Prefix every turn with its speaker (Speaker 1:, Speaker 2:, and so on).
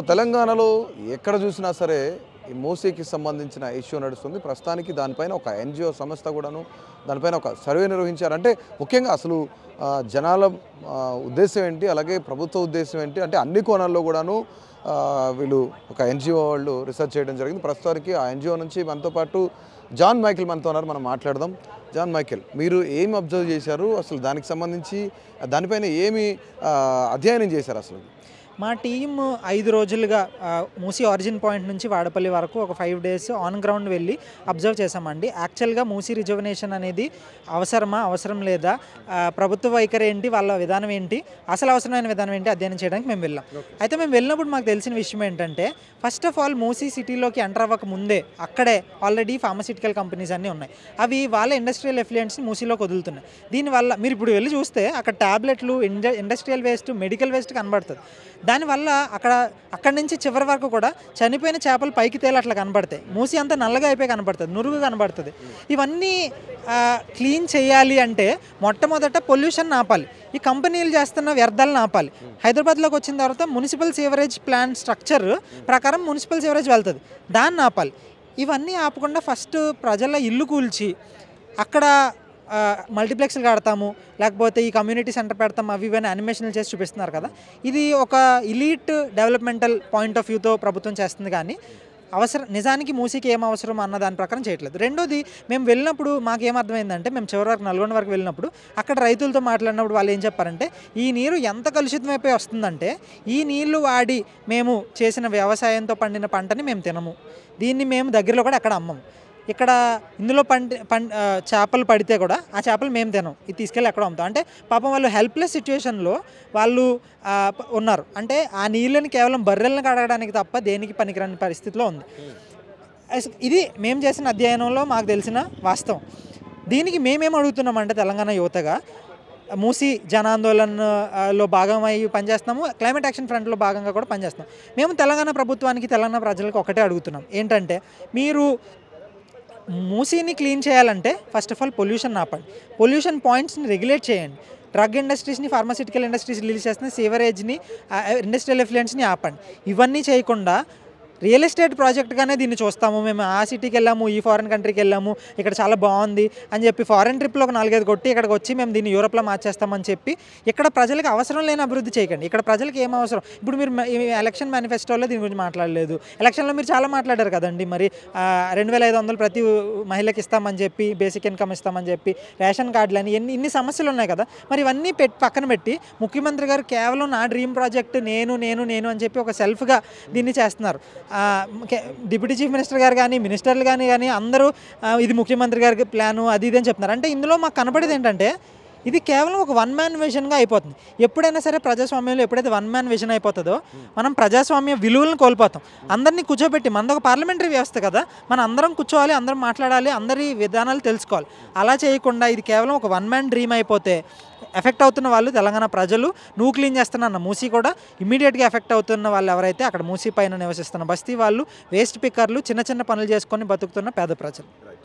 Speaker 1: so తెలంగాణలో ఎక్కడ చూసినా సరే ఈ మోసీకి సంబంధించిన ఇష్యూ నడుస్తుంది ప్రస్తుతానికి దానిపైన ఒక ఎన్జిఓ సంస్థ కూడాను దానిపైన ఒక సర్వే నిర్వహించారంటే ముఖ్యంగా అసలు జనాల ఉద్దేశం ఏంటి అలాగే ప్రభుత్వ ఉద్దేశం ఏంటి అంటే అన్ని కోణాల్లో కూడాను వీళ్ళు ఒక ఎన్జిఓ వాళ్ళు రీసెర్చ్ చేయడం జరిగింది ప్రస్తుతానికి ఆ ఎన్జిఓ నుంచి మనతో పాటు జాన్ మైకిల్ మనతో ఉన్నారు మనం మాట్లాడదాం జాన్ మైకిల్ మీరు ఏమి అబ్జర్వ్ చేశారు అసలు దానికి సంబంధించి దానిపైన ఏమి అధ్యయనం చేశారు అసలు
Speaker 2: మా టీమ్ ఐదు రోజులుగా మూసీ ఆరిజిన్ పాయింట్ నుంచి వాడపల్లి వరకు ఒక ఫైవ్ డేస్ ఆన్ గ్రౌండ్ వెళ్ళి అబ్జర్వ్ చేశామండి యాక్చువల్గా మూసీ రిజర్వనేషన్ అనేది అవసరమా అవసరం లేదా ప్రభుత్వ వైఖరి ఏంటి వాళ్ళ విధానం ఏంటి అసలు అవసరమైన విధానం ఏంటి అధ్యయనం చేయడానికి మేము వెళ్ళాం అయితే మేము వెళ్ళినప్పుడు మాకు తెలిసిన విషయం ఏంటంటే ఫస్ట్ ఆఫ్ ఆల్ మూసీ సిటీలోకి ఎంటర్ అవ్వక ముందే అక్కడే ఆల్రెడీ ఫార్మసిటికల్ కంపెనీస్ అన్నీ ఉన్నాయి అవి వాళ్ళ ఇండస్ట్రియల్ ఎఫిలియన్స్ని మూసీలోకి వదులుతున్నాయి దీనివల్ల మీరు ఇప్పుడు వెళ్ళి చూస్తే అక్కడ ట్యాబ్లెట్లు ఇండస్ట్రియల్ వేస్ట్ మెడికల్ వేస్ట్ కనబడుతుంది దానివల్ల అక్కడ అక్కడి నుంచి చివరి వరకు కూడా చనిపోయిన చేపలు పైకి తేలి అట్లా కనబడతాయి మూసీ అంతా నల్లగా అయిపోయి కనబడుతుంది నురుగు కనబడుతుంది ఇవన్నీ క్లీన్ చేయాలి అంటే మొట్టమొదట పొల్యూషన్ ఆపాలి ఈ కంపెనీలు చేస్తున్న వ్యర్థాలను ఆపాలి హైదరాబాద్లోకి వచ్చిన తర్వాత మున్సిపల్ సీవరేజ్ ప్లాన్ స్ట్రక్చర్ ప్రకారం మున్సిపల్ సీవరేజ్ వెళ్తుంది దాన్ని ఆపాలి ఇవన్నీ ఆపకుండా ఫస్ట్ ప్రజల ఇల్లు కూల్చి అక్కడ మల్టీప్లెక్స్లు కడతాము లేకపోతే ఈ కమ్యూనిటీ సెంటర్ పెడతాం అవి ఇవన్నీ అనిమేషన్లు చేసి చూపిస్తున్నారు కదా ఇది ఒక ఇలీట్ డెవలప్మెంటల్ పాయింట్ ఆఫ్ వ్యూతో ప్రభుత్వం చేస్తుంది కానీ అవసరం నిజానికి మూసీకి ఏం అవసరం అన్న దాని ప్రకారం చేయట్లేదు రెండోది మేము వెళ్ళినప్పుడు మాకు ఏమర్థమైందంటే మేము చివరి వరకు నల్గొండ వరకు వెళ్ళినప్పుడు అక్కడ రైతులతో మాట్లాడినప్పుడు వాళ్ళు ఏం చెప్పారంటే ఈ నీరు ఎంత కలుషితమైపోయి వస్తుందంటే ఈ నీళ్లు వాడి మేము చేసిన వ్యవసాయంతో పండిన పంటని మేము తినము దీన్ని మేము దగ్గరలో కూడా అక్కడ అమ్మము ఇక్కడ ఇందులో పండి పం చేపలు పడితే కూడా ఆ చేపలు మేము తినం ఇది తీసుకెళ్ళి ఎక్కడ అమ్ముతాం అంటే పాపం వాళ్ళు హెల్ప్లెస్ సిచ్యువేషన్లో వాళ్ళు ఉన్నారు అంటే ఆ నీళ్ళని కేవలం బర్రెలను కడగడానికి తప్ప దేనికి పనికిరాని పరిస్థితిలో ఉంది ఇది మేము చేసిన అధ్యయనంలో మాకు తెలిసిన వాస్తవం దీనికి మేమేం అడుగుతున్నామంటే తెలంగాణ యువతగా మూసి జనాందోళన్లో భాగమై పనిచేస్తున్నాము క్లైమేట్ యాక్షన్ ఫ్రంట్లో భాగంగా కూడా పనిచేస్తున్నాం మేము తెలంగాణ ప్రభుత్వానికి తెలంగాణ ప్రజలకు ఒకటే అడుగుతున్నాం ఏంటంటే మీరు మూసీని క్లీన్ చేయాలంటే ఫస్ట్ ఆఫ్ ఆల్ పొల్యూషన్ ఆపండి పొల్యూషన్ పాయింట్స్ని రెగ్యులేట్ చేయండి డ్రగ్ ఇండస్ట్రీస్ని ఫార్మాసిటికల్ ఇండస్ట్రీస్ రిలీజ్ చేస్తున్న సీవరేజ్ని ఇండస్ట్రియల్ ఎఫ్లుయెన్స్ని ఆపండి ఇవన్నీ చేయకుండా రియల్ ఎస్టేట్ ప్రాజెక్ట్గానే దీన్ని చూస్తాము మేము ఆ సిటీకి వెళ్ళాము ఈ ఫారెన్ కంట్రీకి వెళ్ళాము ఇక్కడ చాలా బాగుంది అని చెప్పి ఫారెన్ ట్రిప్లో ఒక నాలుగైదు కొట్టి ఇక్కడికి వచ్చి మేము దీన్ని యూరోప్లో మార్చేస్తామని చెప్పి ఇక్కడ ప్రజలకు అవసరం లేని అభివృద్ధి చేయకండి ఇక్కడ ప్రజలకు ఏం అవసరం ఇప్పుడు మీరు ఎలక్షన్ మేనిఫెస్టోలో దీని గురించి మాట్లాడలేదు ఎలక్షన్లో మీరు చాలా మాట్లాడారు కదండి మరి రెండు వేల ఐదు వందలు ప్రతి మహిళకి ఇస్తామని చెప్పి బేసిక్ ఇన్కమ్ ఇస్తామని చెప్పి రేషన్ కార్డులు అని ఎన్ని ఇన్ని సమస్యలు ఉన్నాయి కదా మరి ఇవన్నీ పెట్టి పక్కన పెట్టి ముఖ్యమంత్రి గారు కేవలం నా డ్రీమ్ ప్రాజెక్ట్ నేను నేను నేను అని చెప్పి ఒక సెల్ఫ్గా దీన్ని చేస్తున్నారు డిప్యూటీ చీఫ్ మినిస్టర్ గారు కానీ మినిస్టర్లు కానీ కానీ అందరూ ఇది ముఖ్యమంత్రి గారికి ప్లాను అది ఇది అని చెప్తున్నారు అంటే ఇందులో మాకు కనపడేది ఏంటంటే ఇది కేవలం ఒక వన్ మ్యాన్ విజన్గా అయిపోతుంది ఎప్పుడైనా సరే ప్రజాస్వామ్యంలో ఎప్పుడైతే వన్ మ్యాన్ విజన్ అయిపోతుందో మనం ప్రజాస్వామ్య విలువలను కోల్పోతాం అందరినీ కూర్చోబెట్టి మనది ఒక పార్లమెంటరీ వ్యవస్థ కదా మనం అందరం కూర్చోవాలి అందరం మాట్లాడాలి అందరి విధానాలు తెలుసుకోవాలి అలా చేయకుండా ఇది కేవలం ఒక వన్ మ్యాన్ డ్రీమ్ అయిపోతే ఎఫెక్ట్ అవుతున్న వాళ్ళు తెలంగాణ ప్రజలు నువ్వు క్లీన్ చేస్తున్న మూసీ కూడా ఇమీడియట్గా ఎఫెక్ట్ అవుతున్న వాళ్ళు ఎవరైతే అక్కడ మూసీ పైన నివసిస్తున్న బస్తీ వాళ్ళు వేస్ట్ పిక్కర్లు చిన్న చిన్న పనులు చేసుకొని బతుకుతున్న పేద ప్రజలు